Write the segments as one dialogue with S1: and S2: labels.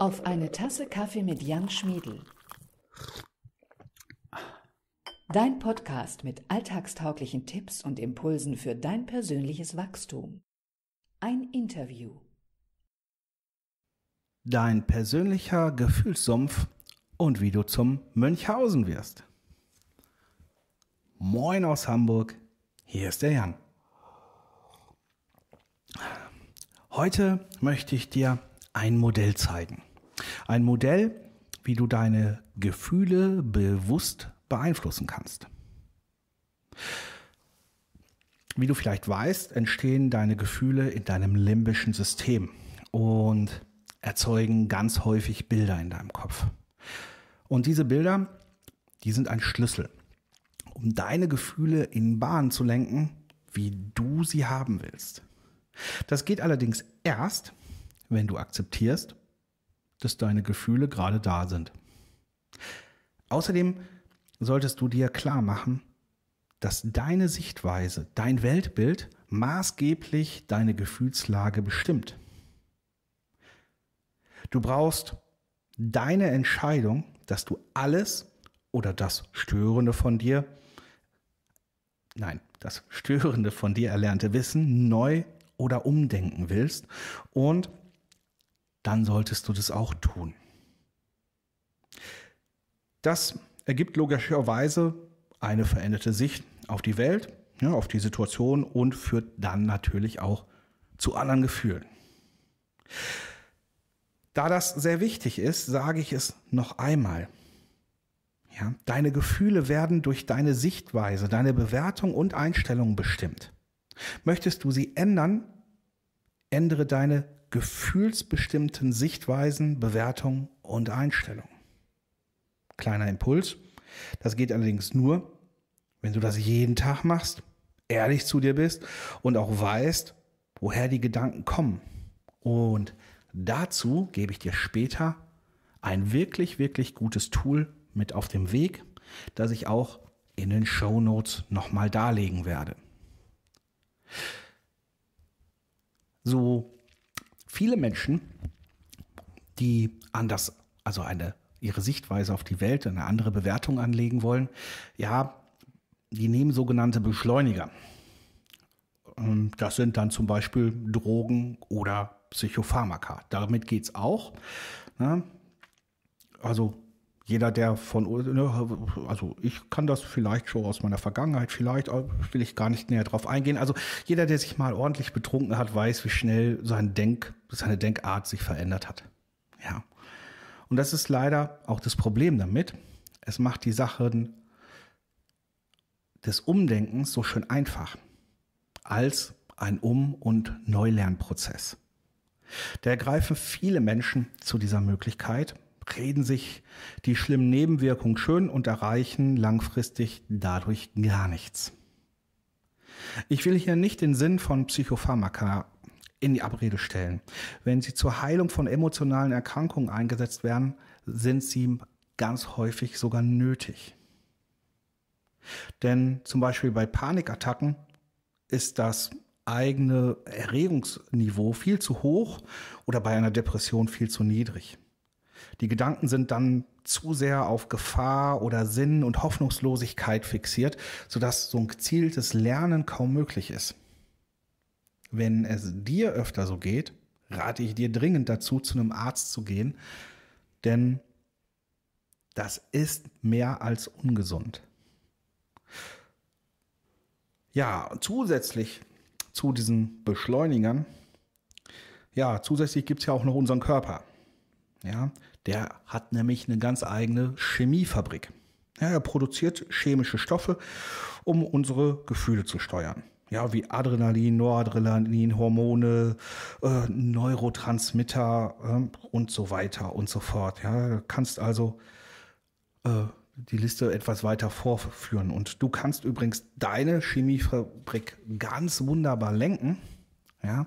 S1: auf eine Tasse Kaffee mit Jan Schmiedel. Dein Podcast mit alltagstauglichen Tipps und Impulsen für dein persönliches Wachstum. Ein Interview. Dein persönlicher Gefühlssumpf und wie du zum Mönchhausen wirst. Moin aus Hamburg, hier ist der Jan. Heute möchte ich dir ein Modell zeigen. Ein Modell, wie du deine Gefühle bewusst beeinflussen kannst. Wie du vielleicht weißt, entstehen deine Gefühle in deinem limbischen System und erzeugen ganz häufig Bilder in deinem Kopf. Und diese Bilder, die sind ein Schlüssel, um deine Gefühle in Bahn zu lenken, wie du sie haben willst. Das geht allerdings erst, wenn du akzeptierst dass deine Gefühle gerade da sind. Außerdem solltest du dir klar machen, dass deine Sichtweise, dein Weltbild maßgeblich deine Gefühlslage bestimmt. Du brauchst deine Entscheidung, dass du alles oder das Störende von dir, nein, das Störende von dir erlernte Wissen neu oder umdenken willst und dann solltest du das auch tun. Das ergibt logischerweise eine veränderte Sicht auf die Welt, ja, auf die Situation und führt dann natürlich auch zu anderen Gefühlen. Da das sehr wichtig ist, sage ich es noch einmal. Ja, deine Gefühle werden durch deine Sichtweise, deine Bewertung und Einstellung bestimmt. Möchtest du sie ändern, ändere deine gefühlsbestimmten Sichtweisen, Bewertungen und Einstellungen. Kleiner Impuls. Das geht allerdings nur, wenn du das jeden Tag machst, ehrlich zu dir bist und auch weißt, woher die Gedanken kommen. Und dazu gebe ich dir später ein wirklich, wirklich gutes Tool mit auf dem Weg, das ich auch in den Show Notes nochmal darlegen werde. So viele Menschen, die anders, also eine ihre Sichtweise auf die Welt, eine andere Bewertung anlegen wollen, ja, die nehmen sogenannte Beschleuniger. Ähm, das sind dann zum Beispiel Drogen oder Psychopharmaka. Damit geht es auch. Ne? Also jeder, der von, ne, also ich kann das vielleicht schon aus meiner Vergangenheit, vielleicht äh, will ich gar nicht näher drauf eingehen. Also jeder, der sich mal ordentlich betrunken hat, weiß, wie schnell sein Denk- seine Denkart sich verändert hat. Ja. Und das ist leider auch das Problem damit. Es macht die Sachen des Umdenkens so schön einfach als ein Um- und Neulernprozess. Da greifen viele Menschen zu dieser Möglichkeit, reden sich die schlimmen Nebenwirkungen schön und erreichen langfristig dadurch gar nichts. Ich will hier nicht den Sinn von Psychopharmaka in die Abrede stellen. Wenn sie zur Heilung von emotionalen Erkrankungen eingesetzt werden, sind sie ganz häufig sogar nötig. Denn zum Beispiel bei Panikattacken ist das eigene Erregungsniveau viel zu hoch oder bei einer Depression viel zu niedrig. Die Gedanken sind dann zu sehr auf Gefahr oder Sinn und Hoffnungslosigkeit fixiert, sodass so ein gezieltes Lernen kaum möglich ist. Wenn es dir öfter so geht, rate ich dir dringend dazu, zu einem Arzt zu gehen, denn das ist mehr als ungesund. Ja, zusätzlich zu diesen Beschleunigern, ja, zusätzlich gibt es ja auch noch unseren Körper. Ja, der hat nämlich eine ganz eigene Chemiefabrik. Ja, er produziert chemische Stoffe, um unsere Gefühle zu steuern ja, wie Adrenalin, Noradrenalin, Hormone, äh, Neurotransmitter äh, und so weiter und so fort. Ja, kannst also äh, die Liste etwas weiter vorführen. Und du kannst übrigens deine Chemiefabrik ganz wunderbar lenken. Ja,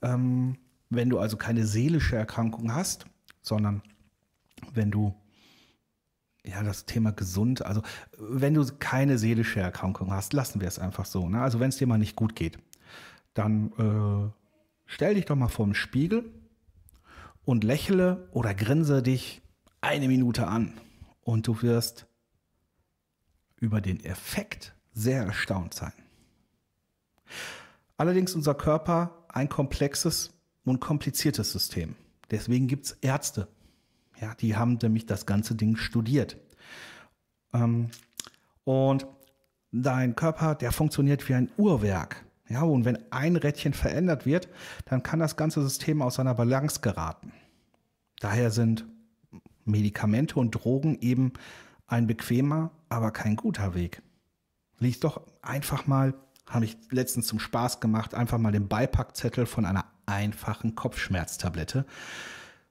S1: ähm, wenn du also keine seelische Erkrankung hast, sondern wenn du ja, das Thema gesund. Also, wenn du keine seelische Erkrankung hast, lassen wir es einfach so. Ne? Also, wenn es dir mal nicht gut geht, dann äh, stell dich doch mal vor den Spiegel und lächle oder grinse dich eine Minute an. Und du wirst über den Effekt sehr erstaunt sein. Allerdings unser Körper ein komplexes und kompliziertes System. Deswegen gibt es Ärzte, ja, die haben nämlich das ganze Ding studiert. Ähm, und dein Körper, der funktioniert wie ein Uhrwerk. Ja, und wenn ein Rädchen verändert wird, dann kann das ganze System aus seiner Balance geraten. Daher sind Medikamente und Drogen eben ein bequemer, aber kein guter Weg. Lies doch einfach mal, habe ich letztens zum Spaß gemacht, einfach mal den Beipackzettel von einer einfachen Kopfschmerztablette,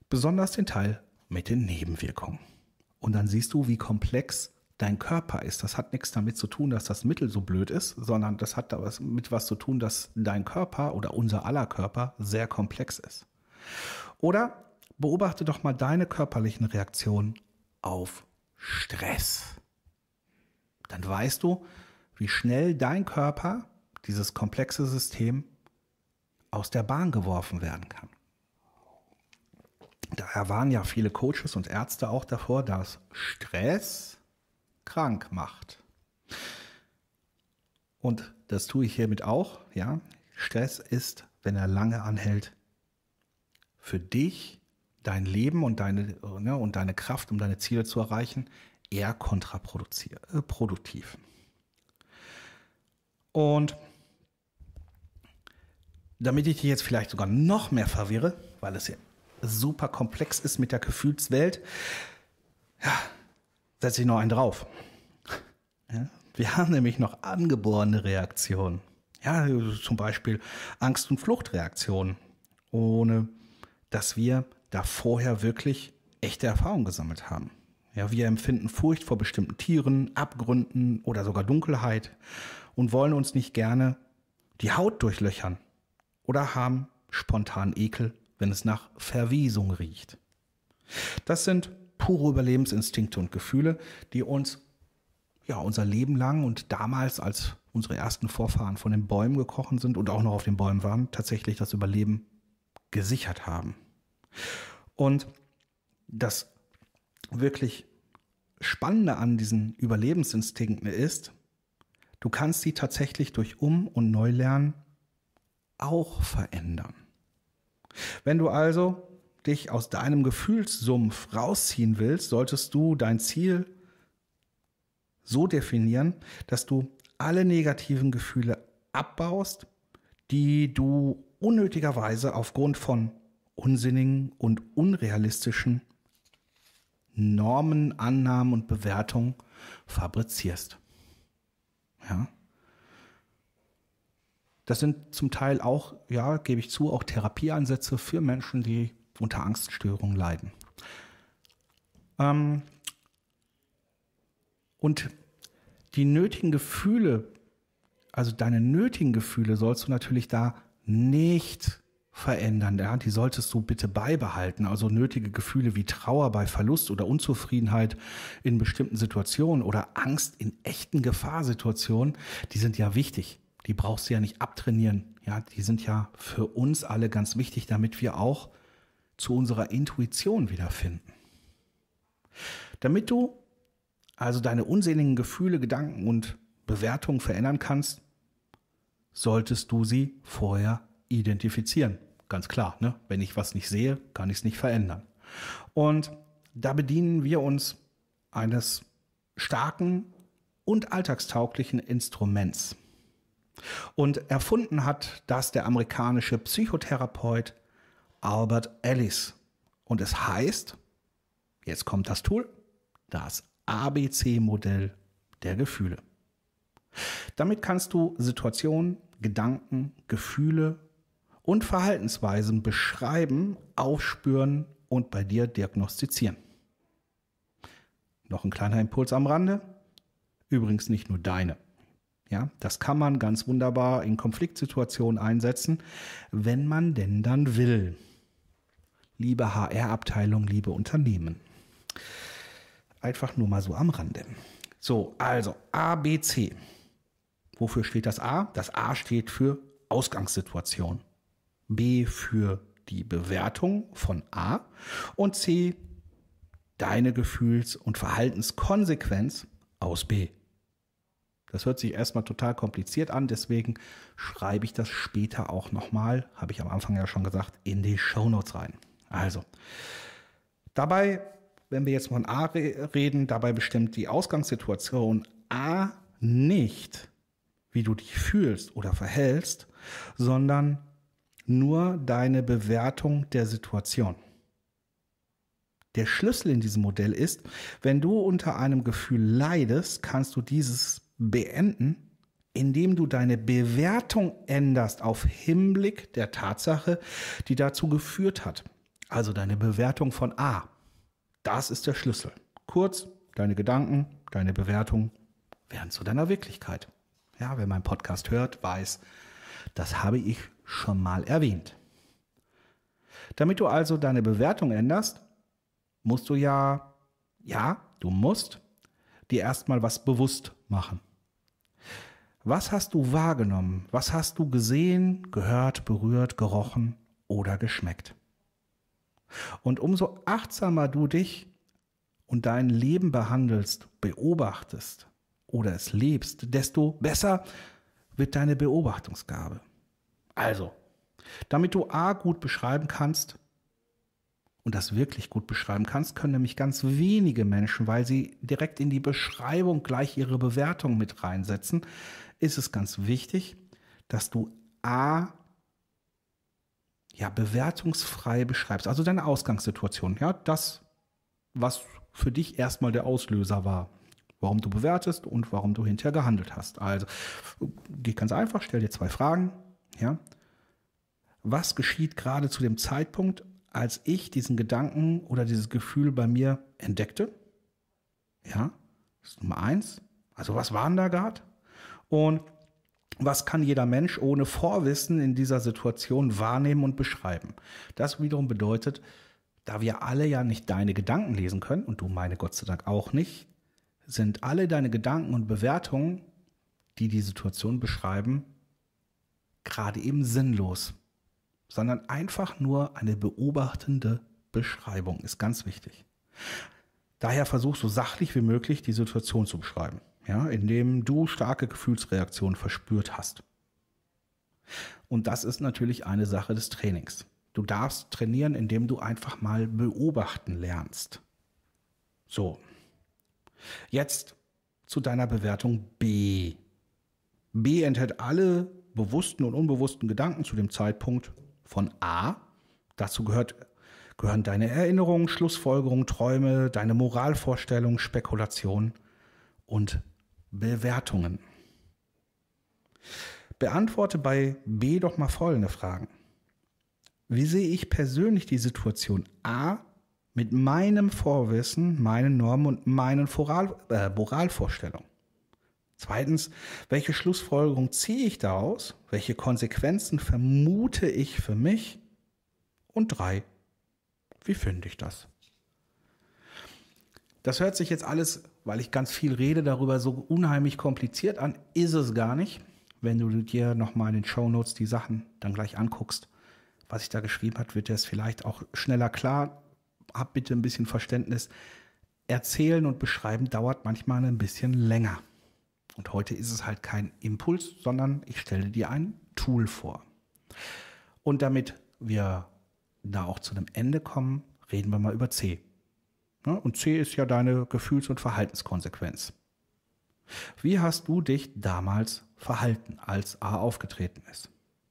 S1: besonders den Teil mit den Nebenwirkungen. Und dann siehst du, wie komplex dein Körper ist. Das hat nichts damit zu tun, dass das Mittel so blöd ist, sondern das hat damit was zu tun, dass dein Körper oder unser aller Körper sehr komplex ist. Oder beobachte doch mal deine körperlichen Reaktionen auf Stress. Dann weißt du, wie schnell dein Körper, dieses komplexe System, aus der Bahn geworfen werden kann da waren ja viele Coaches und Ärzte auch davor, dass Stress krank macht. Und das tue ich hiermit auch, ja. Stress ist, wenn er lange anhält, für dich, dein Leben und deine, ne, und deine Kraft, um deine Ziele zu erreichen, eher kontraproduktiv. Äh, und damit ich dich jetzt vielleicht sogar noch mehr verwirre, weil es ja super komplex ist mit der Gefühlswelt, ja, setze ich noch einen drauf. Ja, wir haben nämlich noch angeborene Reaktionen. Ja, zum Beispiel Angst- und Fluchtreaktionen, ohne dass wir da vorher wirklich echte Erfahrungen gesammelt haben. Ja, wir empfinden Furcht vor bestimmten Tieren, Abgründen oder sogar Dunkelheit und wollen uns nicht gerne die Haut durchlöchern oder haben spontan Ekel wenn es nach Verwesung riecht. Das sind pure Überlebensinstinkte und Gefühle, die uns ja unser Leben lang und damals, als unsere ersten Vorfahren von den Bäumen gekrochen sind und auch noch auf den Bäumen waren, tatsächlich das Überleben gesichert haben. Und das wirklich Spannende an diesen Überlebensinstinkten ist, du kannst sie tatsächlich durch Um- und Neulernen auch verändern. Wenn du also dich aus deinem Gefühlssumpf rausziehen willst, solltest du dein Ziel so definieren, dass du alle negativen Gefühle abbaust, die du unnötigerweise aufgrund von unsinnigen und unrealistischen Normen, Annahmen und Bewertungen fabrizierst. Ja? Das sind zum Teil auch, ja, gebe ich zu, auch Therapieansätze für Menschen, die unter Angststörungen leiden. Ähm und die nötigen Gefühle, also deine nötigen Gefühle sollst du natürlich da nicht verändern. Ja? Die solltest du bitte beibehalten. Also nötige Gefühle wie Trauer bei Verlust oder Unzufriedenheit in bestimmten Situationen oder Angst in echten Gefahrsituationen, die sind ja wichtig. Die brauchst du ja nicht abtrainieren. Ja, die sind ja für uns alle ganz wichtig, damit wir auch zu unserer Intuition wiederfinden. Damit du also deine unseligen Gefühle, Gedanken und Bewertungen verändern kannst, solltest du sie vorher identifizieren. Ganz klar, ne? wenn ich was nicht sehe, kann ich es nicht verändern. Und da bedienen wir uns eines starken und alltagstauglichen Instruments und erfunden hat das der amerikanische Psychotherapeut Albert Ellis. Und es heißt, jetzt kommt das Tool, das ABC-Modell der Gefühle. Damit kannst du Situationen, Gedanken, Gefühle und Verhaltensweisen beschreiben, aufspüren und bei dir diagnostizieren. Noch ein kleiner Impuls am Rande. Übrigens nicht nur deine. Ja, das kann man ganz wunderbar in Konfliktsituationen einsetzen, wenn man denn dann will. Liebe HR-Abteilung, liebe Unternehmen. Einfach nur mal so am Rande. So, also A, B, C. Wofür steht das A? Das A steht für Ausgangssituation. B für die Bewertung von A. Und C, deine Gefühls- und Verhaltenskonsequenz aus B. Das hört sich erstmal total kompliziert an, deswegen schreibe ich das später auch nochmal, habe ich am Anfang ja schon gesagt, in die Show Notes rein. Also, dabei, wenn wir jetzt von A reden, dabei bestimmt die Ausgangssituation A nicht, wie du dich fühlst oder verhältst, sondern nur deine Bewertung der Situation. Der Schlüssel in diesem Modell ist, wenn du unter einem Gefühl leidest, kannst du dieses beenden, indem du deine Bewertung änderst auf Hinblick der Tatsache, die dazu geführt hat. Also deine Bewertung von A. Das ist der Schlüssel. Kurz, deine Gedanken, deine Bewertung werden zu deiner Wirklichkeit. Ja, wer meinen Podcast hört, weiß, das habe ich schon mal erwähnt. Damit du also deine Bewertung änderst, musst du ja, ja, du musst dir erstmal was bewusst machen. Was hast du wahrgenommen? Was hast du gesehen, gehört, berührt, gerochen oder geschmeckt? Und umso achtsamer du dich und dein Leben behandelst, beobachtest oder es lebst, desto besser wird deine Beobachtungsgabe. Also, damit du A gut beschreiben kannst, und das wirklich gut beschreiben kannst, können nämlich ganz wenige Menschen, weil sie direkt in die Beschreibung gleich ihre Bewertung mit reinsetzen, ist es ganz wichtig, dass du A ja bewertungsfrei beschreibst, also deine Ausgangssituation, ja, das was für dich erstmal der Auslöser war, warum du bewertest und warum du hinterher gehandelt hast. Also geht ganz einfach, stell dir zwei Fragen, ja? Was geschieht gerade zu dem Zeitpunkt, als ich diesen Gedanken oder dieses Gefühl bei mir entdeckte. Ja, das ist Nummer eins. Also was waren da gerade? Und was kann jeder Mensch ohne Vorwissen in dieser Situation wahrnehmen und beschreiben? Das wiederum bedeutet, da wir alle ja nicht deine Gedanken lesen können und du meine Gott sei Dank auch nicht, sind alle deine Gedanken und Bewertungen, die die Situation beschreiben, gerade eben sinnlos sondern einfach nur eine beobachtende Beschreibung ist ganz wichtig. Daher versuch so sachlich wie möglich die Situation zu beschreiben, ja, indem du starke Gefühlsreaktionen verspürt hast. Und das ist natürlich eine Sache des Trainings. Du darfst trainieren, indem du einfach mal beobachten lernst. So. Jetzt zu deiner Bewertung B. B enthält alle bewussten und unbewussten Gedanken zu dem Zeitpunkt von A. Dazu gehört, gehören deine Erinnerungen, Schlussfolgerungen, Träume, deine Moralvorstellungen, Spekulationen und Bewertungen. Beantworte bei B doch mal folgende Fragen. Wie sehe ich persönlich die Situation A mit meinem Vorwissen, meinen Normen und meinen Moral, äh, Moralvorstellungen? Zweitens, welche Schlussfolgerung ziehe ich daraus? Welche Konsequenzen vermute ich für mich? Und drei, wie finde ich das? Das hört sich jetzt alles, weil ich ganz viel rede darüber, so unheimlich kompliziert an. Ist es gar nicht, wenn du dir nochmal in den Show Notes die Sachen dann gleich anguckst. Was ich da geschrieben habe, wird dir es vielleicht auch schneller klar. Hab bitte ein bisschen Verständnis. Erzählen und beschreiben dauert manchmal ein bisschen länger. Und heute ist es halt kein Impuls, sondern ich stelle dir ein Tool vor. Und damit wir da auch zu einem Ende kommen, reden wir mal über C. Ne? Und C ist ja deine Gefühls- und Verhaltenskonsequenz. Wie hast du dich damals verhalten, als A aufgetreten ist?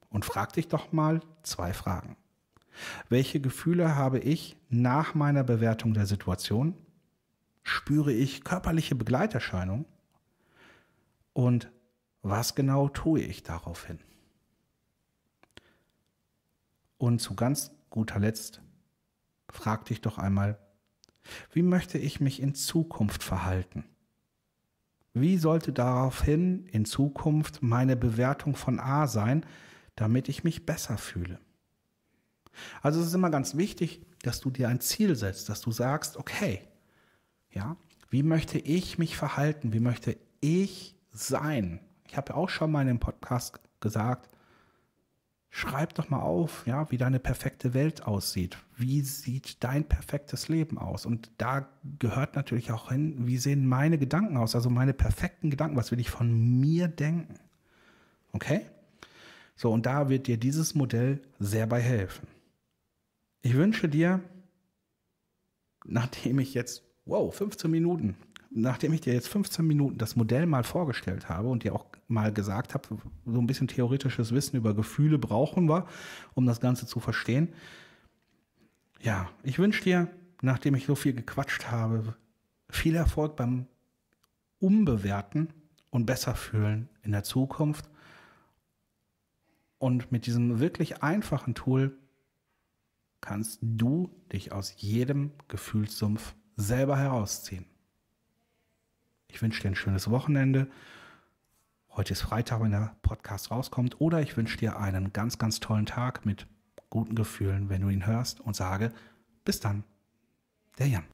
S1: Und frag dich doch mal zwei Fragen. Welche Gefühle habe ich nach meiner Bewertung der Situation? Spüre ich körperliche Begleiterscheinungen? Und was genau tue ich daraufhin? Und zu ganz guter Letzt, frag dich doch einmal, wie möchte ich mich in Zukunft verhalten? Wie sollte daraufhin in Zukunft meine Bewertung von A sein, damit ich mich besser fühle? Also es ist immer ganz wichtig, dass du dir ein Ziel setzt, dass du sagst, okay, ja, wie möchte ich mich verhalten? Wie möchte ich mich sein. Ich habe ja auch schon mal in dem Podcast gesagt, schreib doch mal auf, ja, wie deine perfekte Welt aussieht. Wie sieht dein perfektes Leben aus? Und da gehört natürlich auch hin, wie sehen meine Gedanken aus? Also meine perfekten Gedanken, was will ich von mir denken? Okay? So, und da wird dir dieses Modell sehr bei helfen. Ich wünsche dir, nachdem ich jetzt, wow, 15 Minuten nachdem ich dir jetzt 15 Minuten das Modell mal vorgestellt habe und dir auch mal gesagt habe, so ein bisschen theoretisches Wissen über Gefühle brauchen wir, um das Ganze zu verstehen. Ja, ich wünsche dir, nachdem ich so viel gequatscht habe, viel Erfolg beim Umbewerten und besser fühlen in der Zukunft. Und mit diesem wirklich einfachen Tool kannst du dich aus jedem Gefühlssumpf selber herausziehen. Ich wünsche dir ein schönes Wochenende. Heute ist Freitag, wenn der Podcast rauskommt. Oder ich wünsche dir einen ganz, ganz tollen Tag mit guten Gefühlen, wenn du ihn hörst und sage, bis dann, der Jan.